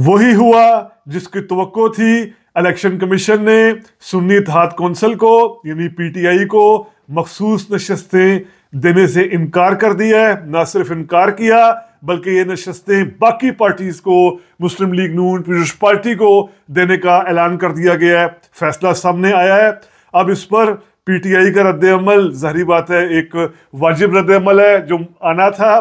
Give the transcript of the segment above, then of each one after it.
वही हुआ जिसकी तो थी इलेक्शन कमीशन ने सुन्नी हाथ कौंसल को यानी पीटीआई को मखसूस नशस्तें देने से इनकार कर दिया है ना सिर्फ इनकार किया बल्कि ये नशस्तें बाकी पार्टीज को मुस्लिम लीग नून पीपल्स पार्टी को देने का ऐलान कर दिया गया है फैसला सामने आया है अब इस पर पीटीआई का रद्द अमल जहरी बात है एक वाजिब रद्द अमल है जो आना था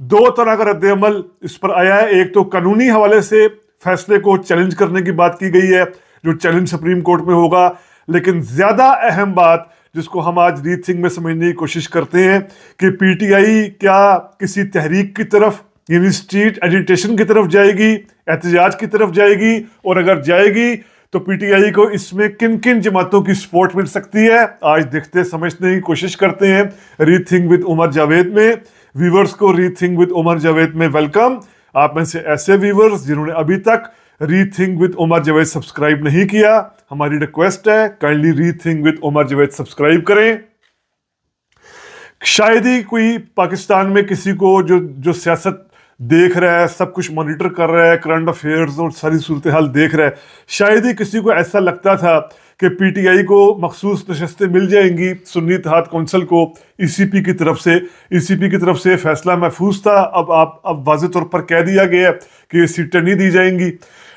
दो तरह का रद्द अमल इस पर आया है एक तो कानूनी हवाले से फैसले को चैलेंज करने की बात की गई है जो चैलेंज सुप्रीम कोर्ट में होगा लेकिन ज़्यादा अहम बात जिसको हम आज रीत सिंह में समझने की कोशिश करते हैं कि पीटीआई क्या किसी तहरीक की तरफ यानी स्ट्रीट एजिटेशन की तरफ जाएगी एहतजाज की तरफ जाएगी और अगर जाएगी तो पीटीआई को इसमें किन किन जमातों की सपोर्ट मिल सकती है आज देखते समझने की कोशिश करते हैं रीत सिंह विद उमर जावेद में व्यूवर्स को रीथिंग विद उमर जावेद में वेलकम आप में से ऐसे व्यूवर्स जिन्होंने अभी तक rethink with Umar Javed subscribe नहीं किया हमारी रिक्वेस्ट है kindly rethink with Umar Javed subscribe करें शायद ही कोई पाकिस्तान में किसी को जो जो सियासत देख रहा है सब कुछ मॉनिटर कर रहा है करंट अफेयर्स और सारी सूरत हाल देख रहा है शायद ही किसी को ऐसा लगता था कि पीटीआई को मखसूस नशस्तें मिल जाएंगी सुन्नी तहत कौंसिल को ईसीपी e की तरफ से ईसीपी e की तरफ से फैसला महफूज था अब आप अब वाज तौर पर कह दिया गया कि सीटें नहीं दी जाएंगी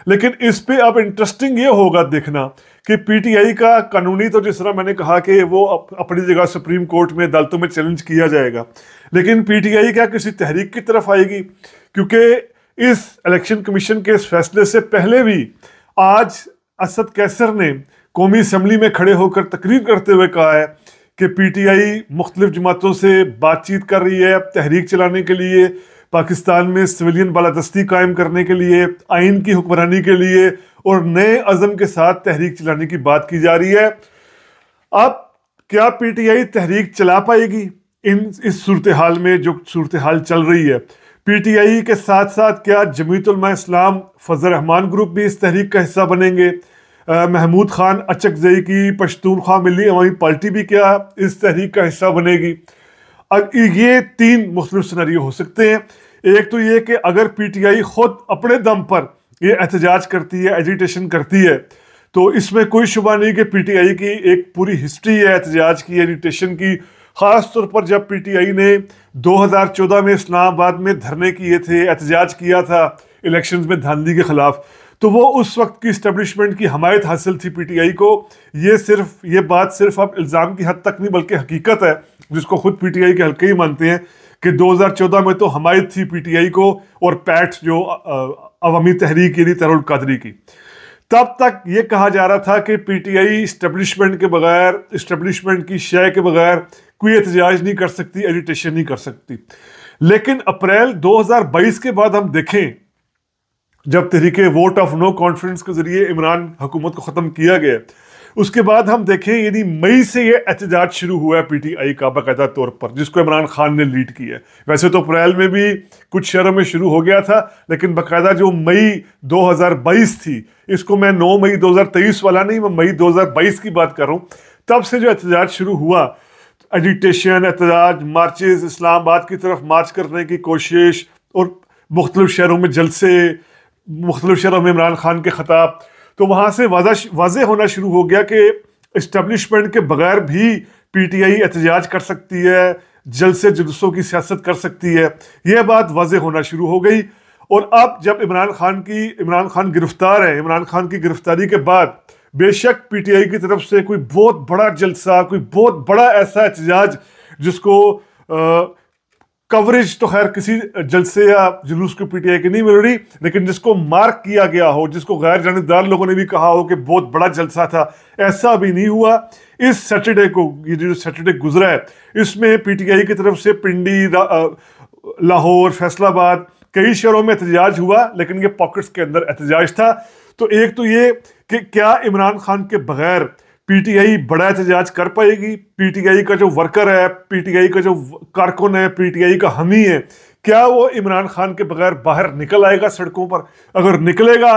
लेकिन इस पर अब इंटरेस्टिंग ये होगा देखना कि पीटीआई का कानूनी तो जिस तरह मैंने कहा कि वो अप, अपनी जगह सुप्रीम कोर्ट में अदालतों में चैलेंज किया जाएगा लेकिन पीटीआई क्या किसी तहरीक की तरफ आएगी क्योंकि इस इलेक्शन कमीशन के इस फैसले से पहले भी आज असद कैसर ने कौमी असम्बली में खड़े होकर तकरीर करते हुए कहा है कि पी टी आई मुख्तलिफ जमातों से बातचीत कर रही है तहरीक चलाने के लिए पाकिस्तान में सिविलियन बालादस्ती कायम करने के लिए आइन की हुक्मरानी के लिए और नए अज़म के साथ तहरीक चलाने की बात की जा रही है अब क्या पी टी आई तहरीक चला पाएगी इन इस सूरत हाल में जो सूरत हाल चल रही है पी टी आई के साथ साथ क्या जमीतलमा इस्लाम फजल रहमान ग्रुप भी इस तहरीक का हिस्सा बनेंगे महमूद खान अचकजई की पश्तूनख्वा मिली अवामी पार्टी भी क्या इस तहरीक का हिस्सा बनेगी अब ये तीन मुख्तलिफ सिनेरियो हो सकते हैं एक तो ये कि अगर पी टी आई खुद अपने दम पर यह एहतजाज करती है एजिटेशन करती है तो इसमें कोई शुबा नहीं कि पी टी आई की एक पूरी हिस्ट्री है एहतजाज की एजिटेशन की ख़ास तौर पर जब पी टी आई ने दो हज़ार चौदह में इस्लामाबाद में धरने किए थे एहतजाज किया था इलेक्शंस में धांधली के ख़िलाफ़ तो वो उस वक्त की इस्टेब्लिशमेंट की हमायत हासिल थी पीटीआई को ये सिर्फ ये बात सिर्फ अब इल्ज़ाम की हद तक नहीं बल्कि हकीकत है जिसको खुद पीटीआई के हल्के ही मानते हैं कि 2014 में तो हमायत थी पीटीआई को और पैट जो अवमी तहरीक यानी तरुण कादरी की तब तक ये कहा जा रहा था कि आई इस्टबलिशमेंट के बगैर इस्टबलिशमेंट की शय के बगैर कोई एहतजाज नहीं कर सकती एजुटेशन नहीं कर सकती लेकिन अप्रैल 2022 के बाद हम देखें जब तरीके वोट ऑफ नो कॉन्फिडेंस के जरिए इमरान हुकूमत को ख़त्म किया गया उसके बाद हम देखें यदि मई से ये एहतजाज शुरू हुआ है पीटीआई का बाकायदा तौर पर जिसको इमरान खान ने लीड किया है वैसे तो अप्रैल में भी कुछ शहरों में शुरू हो गया था लेकिन बाकायदा जो मई 2022 थी इसको मैं 9 मई 2023 वाला नहीं मैं मई 2022 की बात कर रहा हूँ तब से जो एहतजाज शुरू हुआ एजिटेशन एहतजाज मार्चेज इस्लामाबाद की तरफ मार्च करने की कोशिश और मुख्तलिफ शहरों में जलसे मुख्तलिफ शहरों में इमरान खान के खताब तो वहाँ से वाजा वाज होना शुरू हो गया कि इस्टबलिशमेंट के बगैर भी पी टी आई एहतजाज कर सकती है जलसे जुलूसों की सियासत कर सकती है यह बात वाज होना शुरू हो गई और अब जब इमरान खान की इमरान खान गिरफ्तार है इमरान खान की गिरफ्तारी के बाद बेशक पी टी आई की तरफ से कोई बहुत बड़ा जलसा कोई बहुत बड़ा ऐसा एहतजाज जिसको आ, कवरेज तो खैर किसी जलसे या जुलूस को पीटीआई की नहीं मिल रही लेकिन जिसको मार्क किया गया हो जिसको गैर जानेदार लोगों ने भी कहा हो कि बहुत बड़ा जलसा था ऐसा भी नहीं हुआ इस सैटरडे को ये जो सैटरडे गुजरा है इसमें पीटीआई की तरफ से पिंडी लाहौर फैसलाबाद कई शहरों में एहतजाज हुआ लेकिन ये पॉकेट्स के अंदर एहतजाज था तो एक तो ये कि क्या इमरान खान के बगैर पीटीआई बड़ा एहतजाज कर पाएगी पीटीआई का जो वर्कर है पीटीआई का जो कारकुन है पीटीआई का हमी है क्या वो इमरान खान के बगैर बाहर निकल आएगा सड़कों पर अगर निकलेगा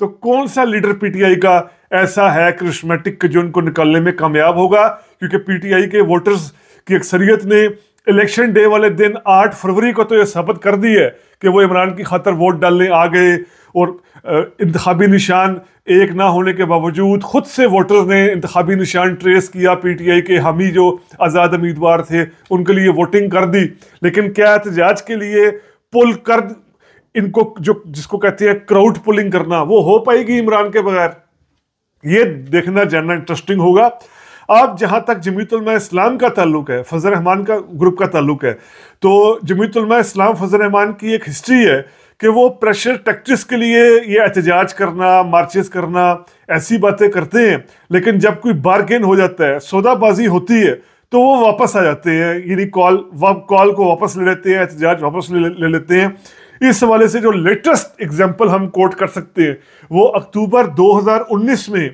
तो कौन सा लीडर पीटीआई का ऐसा है क्रिस्मेटिक जो उनको निकालने में कामयाब होगा क्योंकि पीटीआई के वोटर्स की अक्सरियत ने इलेक्शन डे वाले दिन 8 फरवरी को तो यह सबक कर दी है कि वो इमरान की खातर वोट डालने आ गए और इंतबी निशान एक ना होने के बावजूद ख़ुद से वोटर्स ने इंतबी निशान ट्रेस किया पी टी आई के हम ही जो आज़ाद उम्मीदवार थे उनके लिए वोटिंग कर दी लेकिन क्या एहतजाज के लिए पुल कर इनको जो जिसको कहते हैं क्राउड पुलिंग करना वो हो पाएगी इमरान के बगैर ये देखना जानना इंटरेस्टिंग होगा अब जहां तक जमीतलमा इस्लाम का ताल्लुक है फजल रहमान का ग्रुप का ताल्लुक है तो जमीतलमा इस्लाम फजल रहमान की एक हिस्ट्री है कि वो प्रेशर टैक्टिस के लिए ये एहतजाज करना मार्चेस करना ऐसी बातें करते हैं लेकिन जब कोई बारगेन हो जाता है सौदाबाजी होती है तो वो वापस आ जाते हैं यानी कॉल वाप कॉल को वापस ले लेते हैं एहतजाज वापस ले, ले लेते हैं इस हवाले से जो लेटेस्ट एग्जाम्पल हम कोट कर सकते हैं वो अक्टूबर 2019 में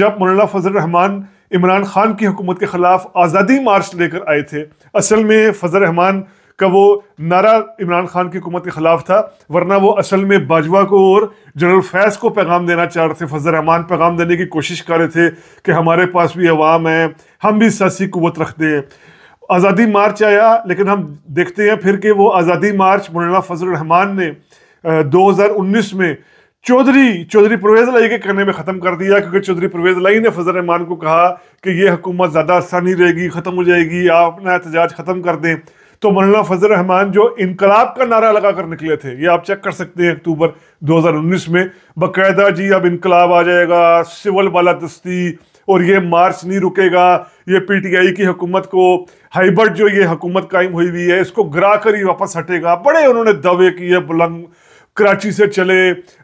जब मौलाना फजल रहमान इमरान खान की हुकूमत के खिलाफ आज़ादी मार्च लेकर आए थे असल में फजल रहमान का वो नारा इमरान खान की हुकूमत के खिलाफ था वरना वो असल में बाजवा को और जनरल फैज़ को पैगाम देना चाह रहे थे फजल रहमान पैगाम देने की कोशिश कर रहे थे कि हमारे पास भी अवाम है हम भी सियासी कुत रखते हैं आज़ादी मार्च आया लेकिन हम देखते हैं फिर कि वो आज़ादी मार्च मौलाना फजल रहमान ने दो हज़ार उन्नीस में चौधरी चौधरी परवेज लाई के कहने में ख़त्म कर दिया क्योंकि चौधरी परवेज लाई ने फजल रहमान को कहा कि ये हुकूमत ज़्यादा आसानी रहेगी ख़त्म हो जाएगी आप अपना एहतजाज ख़त्म कर दें तो मौलाना फजल रहमान जो इनकलाब का नारा लगाकर निकले थे ये आप चेक कर सकते हैं अक्टूबर 2019 में बाकायदा जी अब इनकलाब आ जाएगा सिविल बालादस्ती और ये मार्च नहीं रुकेगा ये पीटीआई की हुकूमत को हाइबर्ट जो ये हुकूमत कायम हुई हुई है इसको गिरा कर ही वापस हटेगा बड़े उन्होंने दावे किए बुलंद कराची से चले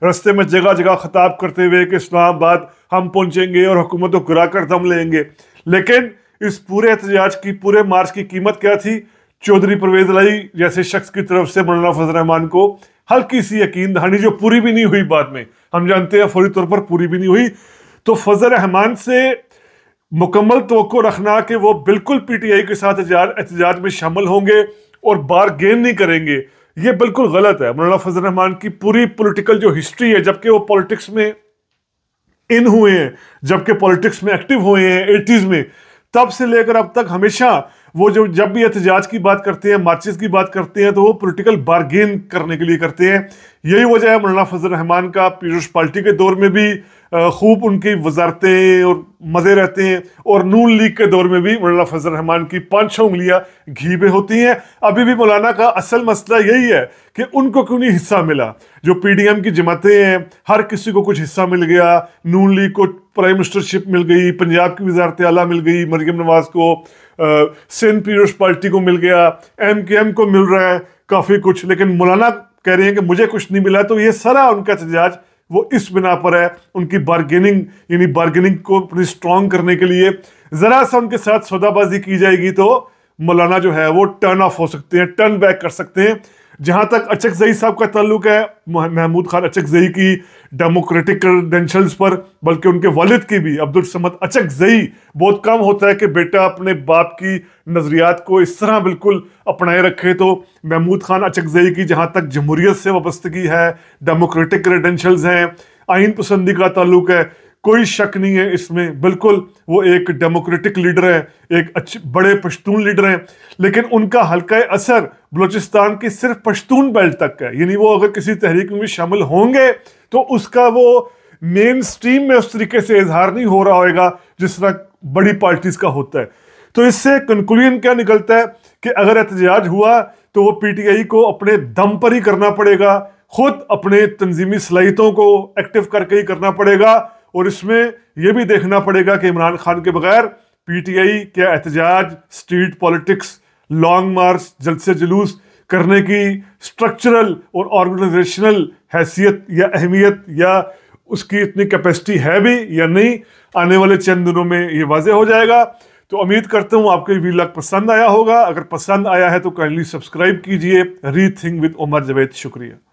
रस्ते में जगह जगह खताब करते हुए कि इस्लामाबाद हम पहुंचेंगे और हुकूमत को गिरा कर दम लेंगे लेकिन इस पूरे एहतजाज की पूरे मार्च की कीमत क्या थी चौधरी परवेज लाई जैसे शख्स की तरफ से मौलाना फजल रहमान को हल्की सी यकीन दहानी जो पूरी भी नहीं हुई बाद में हम जानते हैं फौरी तौर पर पूरी भी नहीं हुई तो फजल रहमान से मुकम्मल तो रखना कि वो बिल्कुल पी टी आई के साथ एहतजाज में शामिल होंगे और बार गेन नहीं करेंगे ये बिल्कुल गलत है मौलाना फजल रहमान की पूरी पोलिटिकल जो हिस्ट्री है जबकि वो पॉलिटिक्स में इन हुए हैं जबकि पॉलिटिक्स में एक्टिव हुए हैं एटीज़ में तब से लेकर अब तक हमेशा वो जो जब भी एहतजाज की बात करते हैं मार्चेस की बात करते हैं तो वो पोलिटिकल बारगेन करने के लिए करते हैं यही वजह है मौलाना फजल रहमान का पीयूष पार्टी के दौर में भी खूब उनकी वजारतें और मज़े रहते हैं और नून लीग के दौर में भी मौलाना फजल रहमान की पाँच छः उंगलियाँ घी में होती हैं अभी भी मौलाना का असल मसला यही है कि उनको क्यों नहीं हिस्सा मिला जो एम की जमातें हैं हर किसी को कुछ हिस्सा मिल गया नून लीग को प्राइम मिनिस्टरशिप मिल गई पंजाब की वजारत आला मिल गई मरियम नवाज को सिंध पीपल्स पार्टी को मिल गया एम के एम को मिल रहा है काफ़ी कुछ लेकिन मौलाना कह रहे हैं कि मुझे कुछ नहीं मिला तो ये सारा उनका एहतजाज वो इस बिना पर है उनकी बार्गेनिंग यानी बार्गेनिंग को अपनी स्ट्रॉन्ग करने के लिए ज़रा सा उनके साथ सौदाबाजी की जाएगी तो मौलाना जो है वो टर्न ऑफ हो सकते हैं टर्न बैक कर सकते हैं जहां तक अचक जई साहब का ताल्लुक है महमूद खान अचक जई की डेमोक्रेटिक क्रेडेंशल्स पर बल्कि उनके वालिद की भी अब्दुल समद अचक जई बहुत कम होता है कि बेटा अपने बाप की नज़रियात को इस तरह बिल्कुल अपनाए रखे तो महमूद खान अचक जई की जहां तक जमहूरीत से वाबस्तगी है डेमोक्रेटिक क्रेडेंशल्स हैं आइन पसंदी का ताल्लुक है कोई शक नहीं है इसमें बिल्कुल वो एक डेमोक्रेटिक लीडर है एक अच्छे बड़े पश्तून लीडर हैं लेकिन उनका हल्का असर बलूचिस्तान की सिर्फ पश्तून बेल्ट तक है यानी वो अगर किसी तहरीक में भी शामिल होंगे तो उसका वो मेन स्ट्रीम में उस तरीके से इजहार नहीं हो रहा होगा जिस तरह बड़ी पार्टीज का होता है तो इससे कंक्लूजन क्या निकलता है कि अगर एहतजाज हुआ तो वो पीटीआई को अपने दम पर ही करना पड़ेगा खुद अपने तंजीमी सलाहितों को एक्टिव करके ही करना पड़ेगा और इसमें यह भी देखना पड़ेगा कि इमरान खान के बगैर पीटीआई के एहतजाज स्ट्रीट पॉलिटिक्स लॉन्ग मार्च जलसे जुलूस करने की स्ट्रक्चरल और ऑर्गेनाइजेशनल हैसियत या अहमियत या उसकी इतनी कैपेसिटी है भी या नहीं आने वाले चंद दिनों में ये वाजे हो जाएगा तो उम्मीद करता हूँ आपको ये लग पसंद आया होगा अगर पसंद आया है तो काइंडली सब्सक्राइब कीजिए री थिंग विद उमर जवेद शुक्रिया